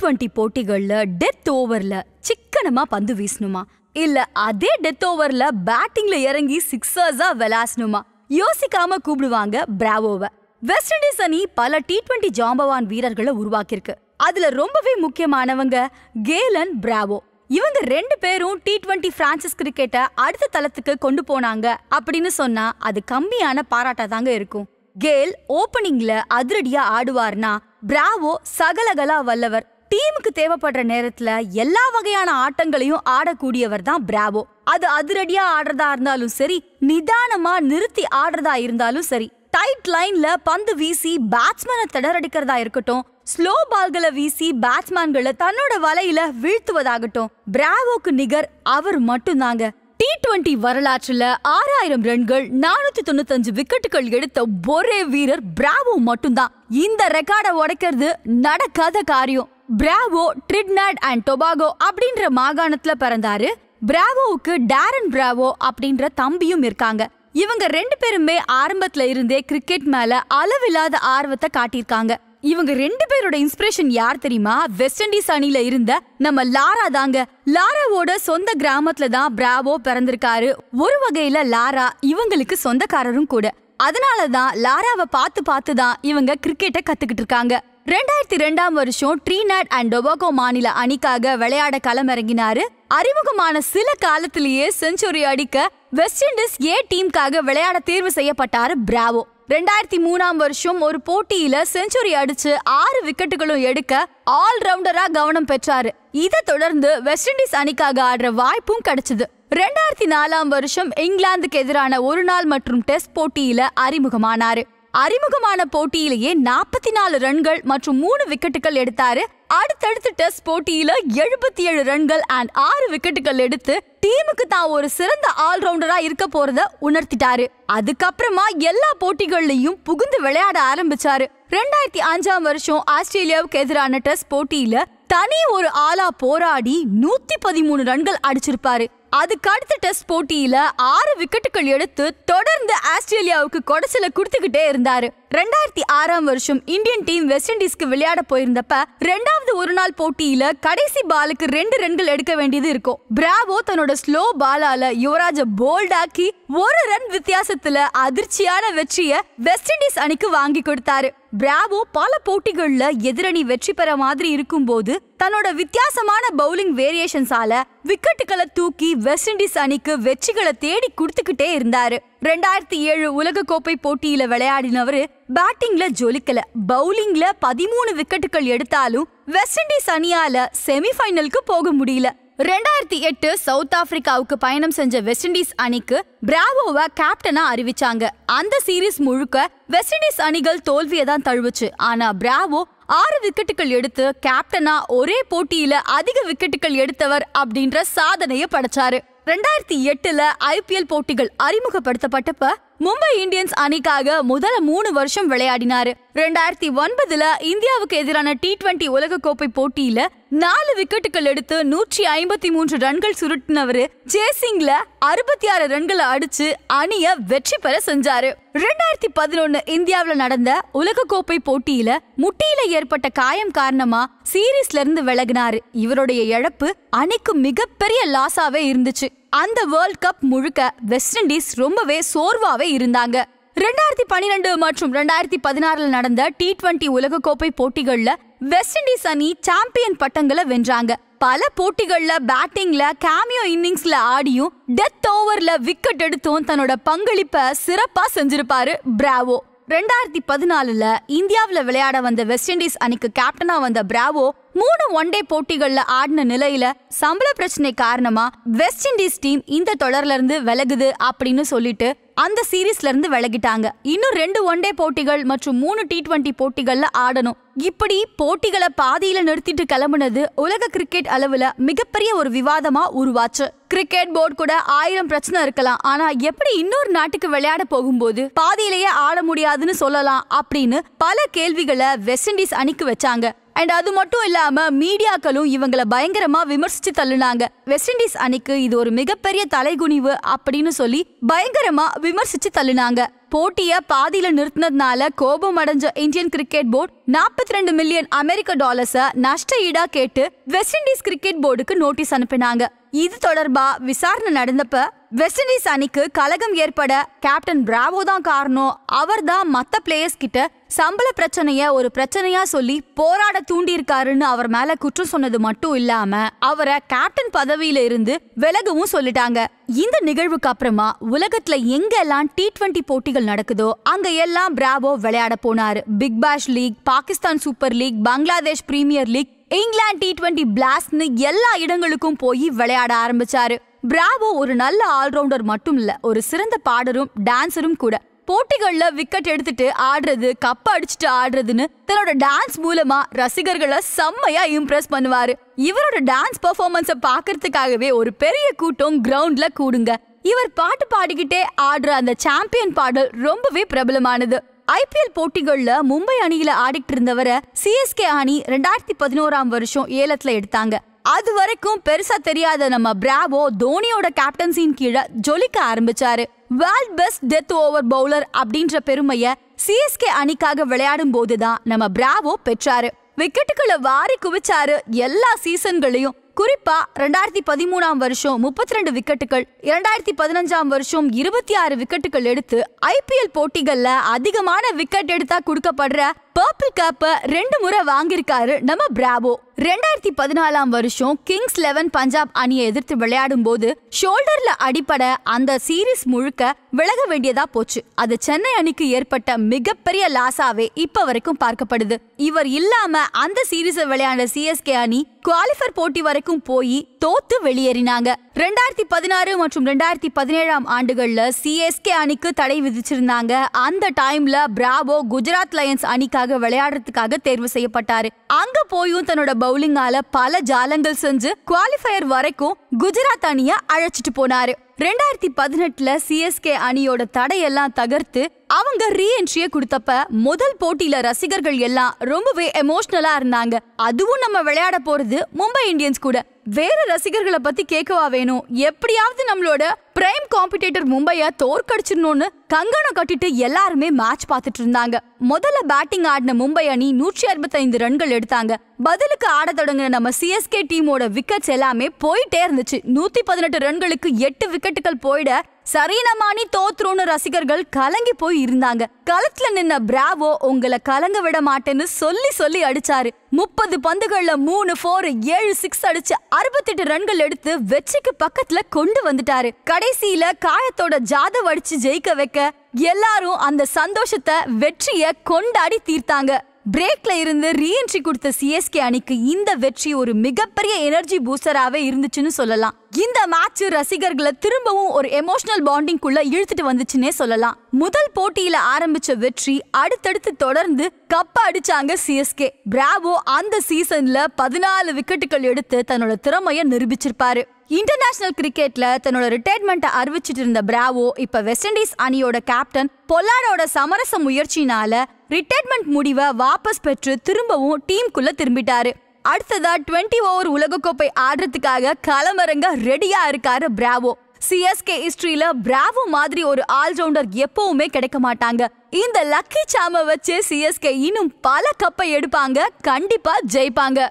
twenty போட்டிகளில் death ஓவரில் சிக்கனமாக பந்து வீசணுமா இல்லை அதே டெத் ஓவரில் பேட்டிங்கில் இறங்கி சிக்ஸர்ஸாக விளாசணுமா யோசிக்காம கூப்பிடுவாங்க பிராவோவை வெஸ்ட் இண்டீஸ் அணி பல டி டுவெண்ட்டி ஜாம்பவான் வீரர்களை உருவாக்கியிருக்கு அதுல ரொம்பவே முக்கியமானவங்க கேலன் பிராவோ இவங்க ரெண்டு பேரும் டி டுவெண்ட்டி பிரான்சிஸ் கிரிக்கெட்டை அடுத்த தளத்துக்கு கொண்டு போனாங்க அப்படின்னு சொன்னா அது கம்மியான பாராட்டா தாங்க இருக்கும் கேல் ஓப்பனிங்ல அதிரடியா ஆடுவார்னா பிராவோ சகலகலா வல்லவர் டீமுக்கு தேவைப்படுற நேரத்துல எல்லா வகையான ஆட்டங்களையும் ஆடக்கூடியவர் தான் பிராவோ அது அதிரடியா ஆடுறதா இருந்தாலும் சரி நிதானமா நிறுத்தி ஆடுறதா இருந்தாலும் சரி டைட் லைன்ல பந்து வீசி பேட்ஸ்மேனை திடரடிக்கிறதா இருக்கட்டும் ஸ்லோ பால்களை வீசி பேட்ஸ்மேன்களை தன்னோட வலையில வீழ்த்துவதாகட்டும் பிராவோக்கு நிகர் அவர் மட்டும்தாங்க டி டுவெண்டி வரலாற்றுல ஆறாயிரம் ரன்கள் நானூத்தி தொண்ணூத்தஞ்சு விக்கெட்டுகள் எடுத்த ஒரே வீரர் பிராவோ மட்டும்தான் இந்த ரெக்கார்டை உடைக்கிறது நடக்காத காரியம் பிராவோ ட்ரிட்னாட் அண்ட் டொபாகோ அப்படின்ற மாகாணத்தில் பிறந்தாரு பிராவோவுக்கு டேரன் பிராவோ அப்படின்ற தம்பியும் இருக்காங்க இவங்க ரெண்டு பேருமே ஆரம்பத்துல இருந்தே கிரிக்கெட் மேல அளவில்லாத ஆர்வத்தை காட்டியிருக்காங்க இவங்க ரெண்டு பேரோட இன்ஸ்பிரேஷன் யார் தெரியுமா வெஸ்ட் இண்டீஸ் அணியில இருந்த நம்ம லாரா தாங்க லாராவோட சொந்த கிராமத்துல தான் பிராவோ பிறந்திருக்காரு ஒரு வகையில லாரா இவங்களுக்கு சொந்தக்காரரும் கூட அதனாலதான் லாராவை பார்த்து பார்த்து தான் இவங்க கிரிக்கெட்டை கத்துக்கிட்டு இருக்காங்க ரெண்டாயிரத்தி ரெண்டாம் வருஷம் ட்ரீநாட் அண்ட் டொபாகோ மாநில அணிக்காக விளையாட களமிறங்கினாரு அறிமுகமான சில காலத்திலேயே செஞ்சுரி அடிக்க வெஸ்ட் இண்டீஸ் ஏ டீம்காக விளையாட தேர்வு செய்யப்பட்டாரு பிராவோ ரெண்டாயிரத்தி மூணாம் வருஷம் ஒரு போட்டியில செஞ்சுரி அடிச்சு ஆறு விக்கெட்டுகளும் எடுக்க ஆல் ரவுண்டரா கவனம் பெற்றாரு இதை தொடர்ந்து வெஸ்ட் இண்டீஸ் அணிக்காக ஆடுற வாய்ப்பும் கிடைச்சது ரெண்டாயிரத்தி நாலாம் வருஷம் இங்கிலாந்துக்கு எதிரான ஒரு நாள் மற்றும் டெஸ்ட் போட்டியில அறிமுகமானாரு அறிமுகமான போட்டியிலேயே நாற்பத்தி நாலு ரன்கள் மற்றும் மூணு விக்கெட்டுகள் எடுத்தாரு அடுத்தடுத்து டெஸ்ட் போட்டியில எழுபத்தி ஏழு ரன்கள் அண்ட் ஆறு விக்கெட்டுகள் எடுத்து டீமுக்கு தான் ஒரு சிறந்த ஆல்ரவுண்டரா இருக்க போறத உணர்த்திட்டாரு அதுக்கப்புறமா எல்லா போட்டிகள்லயும் புகுந்து விளையாட ஆரம்பிச்சாரு ரெண்டாயிரத்தி அஞ்சாம் வருஷம் ஆஸ்திரேலியாவுக்கு எதிரான டெஸ்ட் போட்டியில தனி ஒரு ஆளா போராடி நூத்தி பதிமூணு ரன்கள் அடிச்சிருப்பாரு அதுக்கு அடுத்த டெஸ்ட் போட்டியில ஆறு விக்கெட்டுகள் எடுத்து தொடர்ந்து ஆஸ்திரேலியாவுக்கு கொடைசில கொடுத்துக்கிட்டே இருந்தாரு ரெண்டாயிரத்தி ஆறாம் வருஷம் இந்தியன் டீம் வெஸ்ட் இண்டீஸ்க்கு விளையாட போயிருந்தப்ப ரெண்டாவது ஒரு நாள் போட்டியில கடைசி பாலுக்கு ரெண்டு ரன்கள் எடுக்க வேண்டியது இருக்கும் பிராவோ தன்னோட ஸ்லோ பாலால யுவராஜ போல்டாக்கி ஒரு ரன் வித்தியாசத்துல அதிர்ச்சியான வெற்றியை வெஸ்ட் இண்டீஸ் அணிக்கு வாங்கி கொடுத்தாரு பிராவோ பல போட்டிகள்ல எதிரணி வெற்றி பெற மாதிரி இருக்கும்போது தன்னோட வித்தியாசமான பவுலிங் வேரியேஷன்ஸால விக்கெட்டுகளை தூக்கி வெஸ்ட் இண்டீஸ் அணிக்கு வெற்றிகளை தேடி கொடுத்துக்கிட்டே இருந்தாரு ரெண்டாயிரத்தி ஏழு உலக கோப்பை போட்டியில விளையாடினவரு பேட்டிங்ல ஜொலிக்கல பவுலிங்ல பதிமூணு விக்கெட்டுகள் எடுத்தாலும் வெஸ்ட் இண்டீஸ் அணியால செமிஃபைனலுக்கு போக முடியல ரெண்டாயிரத்தி எட்டு சவுத் ஆப்பிரிக்காவுக்கு பயணம் செஞ்ச வெஸ்ட் இண்டீஸ் அணிக்கு பிராவோவை கேப்டனா அறிவிச்சாங்க அந்த சீரீஸ் முழுக்க வெஸ்ட் இண்டீஸ் அணிகள் தோல்வியை தான் தழுவுச்சு ஆனா பிராவோ ஆறு விக்கெட்டுகள் எடுத்து கேப்டனா ஒரே போட்டியில அதிக விக்கெட்டுகள் எடுத்தவர் அப்படின்ற சாதனையை படைச்சாரு ரெண்டாயிரத்தி எட்டுல ஐபிஎல் போட்டிகள் அறிமுகப்படுத்தப்பட்டப்ப மும்பை இந்தியன்ஸ் அணிக்காக முதல மூணு வருஷம் விளையாடினாரு ரெண்டாயிரத்தி ஒன்பதுல இந்தியாவுக்கு எதிரான டி டுவெண்டி உலகக்கோப்பை போட்டியில நாலு விக்கெட்டுகள் எடுத்து நூற்றி ஐம்பத்தி மூன்று ரன்கள் சுருட்டினவரு சேசிங்ல அறுபத்தி ஆறு ரன்களை அடிச்சு அணிய வெற்றி பெற செஞ்சாரு ரெண்டாயிரத்தி பதினொன்னு இந்தியாவில நடந்த உலகக்கோப்பை போட்டியில முட்டியில ஏற்பட்ட காயம் காரணமா சீரீஸ்ல இருந்து விலகினாரு இவருடைய இழப்பு அணிக்கு மிகப்பெரிய லாஸாவே இருந்துச்சு அந்த வேர்ல்ட் கப் முழுக்க வெஸ்ட் இண்டீஸ் ரொம்பவே சோர்வாவே இருந்தாங்க ரெண்டாயிரத்தி பனிரெண்டு மற்றும் ரெண்டாயிரத்தி பதினாறுல நடந்த டி டுவெண்டி உலகக்கோப்பை போட்டிகள்ல வெஸ்ட் இண்டீஸ் அணி சாம்பியன் பட்டங்களை வென்றாங்க பல போட்டிகள்ல பேட்டிங்ல கேமியோ இன்னிங்ஸ்ல ஆடியும் டெத் ஓவர்ல விக்கெட் எடுத்தும் தன்னோட பங்களிப்பை சிறப்பா செஞ்சிருப்பாரு பிராவோ ரெண்டாயிரத்தி பதினாலுல இந்தியாவில் விளையாட வந்த வெஸ்ட் இண்டீஸ் அணிக்கு கேப்டனா வந்த பிராவோ மூணு ஒன் டே போட்டிகள்ல ஆடின நிலையில சம்பள பிரச்சனை காரணமா வெஸ்ட் இண்டீஸ் டீம் இந்த தொடர்ல இருந்து விலகுது அப்படின்னு சொல்லிட்டு அந்த சீரீஸ்ல இருந்து விலகிட்டாங்க இன்னும் ரெண்டு ஒன் டே போட்டிகள் மற்றும் மூணு டி டுவெண்ட்டி போட்டிகள்ல ஆடணும் இப்படி போட்டிகளை பாதியில நிறுத்திட்டு கிளம்புனது உலக கிரிக்கெட் அளவுல மிகப்பெரிய ஒரு விவாதமா உருவாச்சு கிரிக்கெட் போர்டு கூட ஆயிரம் பிரச்சனை இருக்கலாம் ஆனா எப்படி இன்னொரு நாட்டுக்கு விளையாட போகும்போது பாதியிலேயே ஆட முடியாதுன்னு சொல்லலாம் அப்படின்னு பல கேள்விகளை வெஸ்ட் இண்டீஸ் அணிக்கு வச்சாங்க அண்ட் அது மட்டும் இல்லாம மீடியாக்களும் இவங்களை பயங்கரமா விமர்சிச்சு தள்ளுனாங்க வெஸ்ட் இண்டீஸ் அணிக்கு இது ஒரு மிகப்பெரிய தலைகுனிவு அப்படின்னு சொல்லி பயங்கரமா விமர்சிச்சு தள்ளுனாங்க போட்டிய பாதியில நிறுத்தினதுனால கோபம் அடைஞ்ச இந்தியன் கிரிக்கெட் போர்டு நாற்பத்தி ரெண்டு மில்லியன் அமெரிக்க டாலர்ஸ நஷ்ட ஈடா கேட்டு வெஸ்ட் இண்டீஸ் கிரிக்கெட் போர்டுக்கு நோட்டீஸ் அனுப்பினாங்க இது தொடர்பா விசாரணை நடந்தப்ப வெஸ்ட் இண்டீஸ் அணிக்கு கலகம் ஏற்பட கேப்டன் பிராவோ தான் காரணம் அவர் தான் மற்ற பிளேயர்ஸ் கிட்ட சம்பள பிரச்சனைய ஒரு பிரச்சனையா சொல்லி போராட தூண்டியிருக்காருன்னு அவர் மேல குற்றம் சொன்னது மட்டும் இல்லாம அவரை கேப்டன் பதவியில இருந்து விலகவும் சொல்லிட்டாங்க இந்த நிகழ்வுக்கு அப்புறமா உலகத்துல எங்க எல்லாம் டி டுவெண்டி போட்டிகள் நடக்குதோ அங்க எல்லாம் பிராவோ விளையாட போனாரு Big Bash League Pakistan Super League Bangladesh Premier League England T twenty பிளாஸ்ட்னு எல்லா இடங்களுக்கும் போய் விளையாட ஆரம்பிச்சாரு பிராவோ ஒரு நல்ல ஆல்ரவுண்டர் மட்டும் இல்ல ஒரு சிறந்த பாடரும் டான்ஸரும் கூட போட்டிகள்ல விக்கெட் எடுத்துட்டு ஆடுறது கப் அடிச்சுட்டு ஆடுறதுன்னு தன்னோட டான்ஸ் மூலமா ரசிகர்களை செம்மையா இம்ப்ரெஸ் பண்ணுவாரு இவரோட டான்ஸ் பெர்ஃபார்மன்ஸ பாக்குறதுக்காகவே ஒரு பெரிய கூட்டம் கிரவுண்ட்ல கூடுங்க இவர் பாட்டு பாடிக்கிட்டே ஆடுற அந்த சாம்பியன் பாடல் ரொம்பவே பிரபலமானது ஐபிஎல் போட்டிகள்ல மும்பை அணியில ஆடிட்டு இருந்தவரை சிஎஸ்கே அணி ரெண்டாயிரத்தி பதினோராம் வருஷம் ஏலத்துல எடுத்தாங்க அது வரைக்கும் பெருசா தெரியாத நம்ம பிராவோ தோனியோட கேப்டன்சின் கீழே ஜொலிக்க ஆரம்பிச்சாரு world best death over bowler அப்படின்ற பெருமையை சிஎஸ்கே அணிக்காக விளையாடும் போதுதான் நம்ம பிராவோ பெற்றாரு விக்கெட்டுக்குள்ள வாரி குவிச்சாரு எல்லா சீசன்களையும் குறிப்பா ரெண்டாயிரத்தி பதிமூணாம் வருஷம் முப்பத்தி ரெண்டு விக்கெட்டுகள் இரண்டாயிரத்தி பதினஞ்சாம் வருஷம் இருபத்தி ஆறு விக்கெட்டுகள் எடுத்து ஐபிஎல் போட்டிகள்ல அதிகமான விக்கெட் எடுத்தா கொடுக்கப்படுற பர்பிள் கப்பை ரெண்டு முறை வாங்கியிருக்காரு நம்ம பிராவோ ரெண்டாயிரத்தி பதினாலாம் வருஷம் கிங்ஸ் லெவன் பஞ்சாப் அணியை எதிர்த்து விளையாடும் போது ஷோல்டர்ல அடிப்பட அந்த சீரீஸ் முழுக்க விலக வேண்டியதா போச்சு அது சென்னை அணிக்கு ஏற்பட்ட மிகப்பெரிய லாஸாவே இப்ப வரைக்கும் பார்க்கப்படுது இவர் இல்லாம அந்த சீரீஸை விளையாண்ட சிஎஸ்கே அணி குவாலிஃபர் போட்டி வரைக்கும் போய் தோத்து வெளியேறினாங்க ரெண்டாயிரத்தி பதினாறு மற்றும் ரெண்டாயிரத்தி பதினேழாம் ஆண்டுகள்ல சிஎஸ்கே அணிக்கு தடை விதிச்சிருந்தாங்க அந்த டைம்ல பிராவோ குஜராத் லயன்ஸ் அணிக்காக விளையாடுறதுக்காக தேர்வு செய்யப்பட்டாரு அங்க போயும் தன்னோட பவுலிங்கால பல ஜாலங்கள் செஞ்சு குவாலிஃபயர் வரைக்கும் குஜராத் அணிய அழைச்சிட்டு போனாரு ரெண்டாயிரத்தி பதினெட்டுல சிஎஸ்கே அணியோட தடையெல்லாம் தகர்த்து அவங்க ரீஎன்ட்ரிய கொடுத்தப்ப முதல் போட்டியில ரசிகர்கள் எல்லாம் ரொம்பவே எமோஷனலா இருந்தாங்க அதுவும் நம்ம விளையாட போறது மும்பை இந்தியன்ஸ் கூட வேற ரசிகர்களை பத்தி கேட்கவா வேணும் எப்படியாவது நம்மளோட பிரைம் காம்படிட்டர் மும்பைய தோற்கடிச்சிடணும்னு கங்கணம் கட்டிட்டு எல்லாருமே மேட்ச் பார்த்துட்டு இருந்தாங்க முதல்ல பேட்டிங் ஆடின மும்பை அணி நூற்றி அறுபத்தைந்து ரன்கள் எடுத்தாங்க பதிலுக்கு ஆட தொடங்கின நம்ம சிஎஸ்கே டீமோட விக்கெட்ஸ் எல்லாமே போயிட்டே இருந்துச்சு நூத்தி பதினெட்டு ரன்களுக்கு எட்டு விக்கெட்டுகள் போயிட சரீனமானி தோத்ரோனு ரசிகர்கள் கலங்கி போய் இருந்தாங்க களத்துல நின்ன பிராவோ உங்களை கலங்க விட மாட்டேன்னு சொல்லி சொல்லி அடிச்சாரு முப்பது பந்துகள்ல மூணு ஃபோர் ஏழு சிக்ஸ் அடிச்சு அறுபத்தெட்டு ரன்கள் எடுத்து வெற்றிக்கு பக்கத்துல கொண்டு வந்துட்டாரு கடைசியில காயத்தோட ஜாதவ அடிச்சு ஜெயிக்க வைக்க எல்லாரும் அந்த சந்தோஷத்தை வெற்றிய கொண்டாடி தீர்த்தாங்க பிரேக்ல இருந்து ரீஎன்ட்ரி கொடுத்த சிஎஸ்கே அணிக்கு இந்த வெற்றி ஒரு மிகப்பெரிய எனர்ஜி பூஸ்டராகவே இருந்துச்சுன்னு சொல்லலாம் இந்த மேட்ச் ரசிகர்களை திரும்பவும் ஒரு எமோஷனல் பாண்டிங்குள்ள இழுத்துட்டு வந்துச்சுன்னே சொல்லலாம் முதல் போட்டியில ஆரம்பிச்ச வெற்றி அடுத்தடுத்து தொடர்ந்து கப்ப அடிச்சாங்க சிஎஸ்கே பிராவோ அந்த சீசன்ல பதினாலு விக்கெட்டுகள் எடுத்து தன்னோட திறமைய நிரூபிச்சிருப்பாரு இன்டர்நேஷனல் கிரிக்கெட்ல தன்னோட ரிட்டையர்மெண்ட்டை அறிவிச்சிட்டு இருந்த பிராவோ இப்ப வெஸ்ட் இண்டீஸ் அணியோட கேப்டன் பொல்லாடோட சமரச முயற்சினால ரிட்டையர்மெண்ட் முடிவை வாபஸ் பெற்று திரும்பவும் டீமுக்குள்ள திரும்பிட்டாரு அடுத்ததா டுவெண்ட்டி ஓவர் உலகக்கோப்பை ஆடுறதுக்காக களமரங்க ரெடியா இருக்காரு பிராவோ சிஎஸ்கே ஹிஸ்டரியில பிராவோ மாதிரி ஒரு ஆல்ரவுண்டர் எப்பவுமே கிடைக்க மாட்டாங்க இந்த லக்கி சாம வச்சு சிஎஸ்கே இன்னும் பல கப்பை எடுப்பாங்க கண்டிப்பா ஜெயிப்பாங்க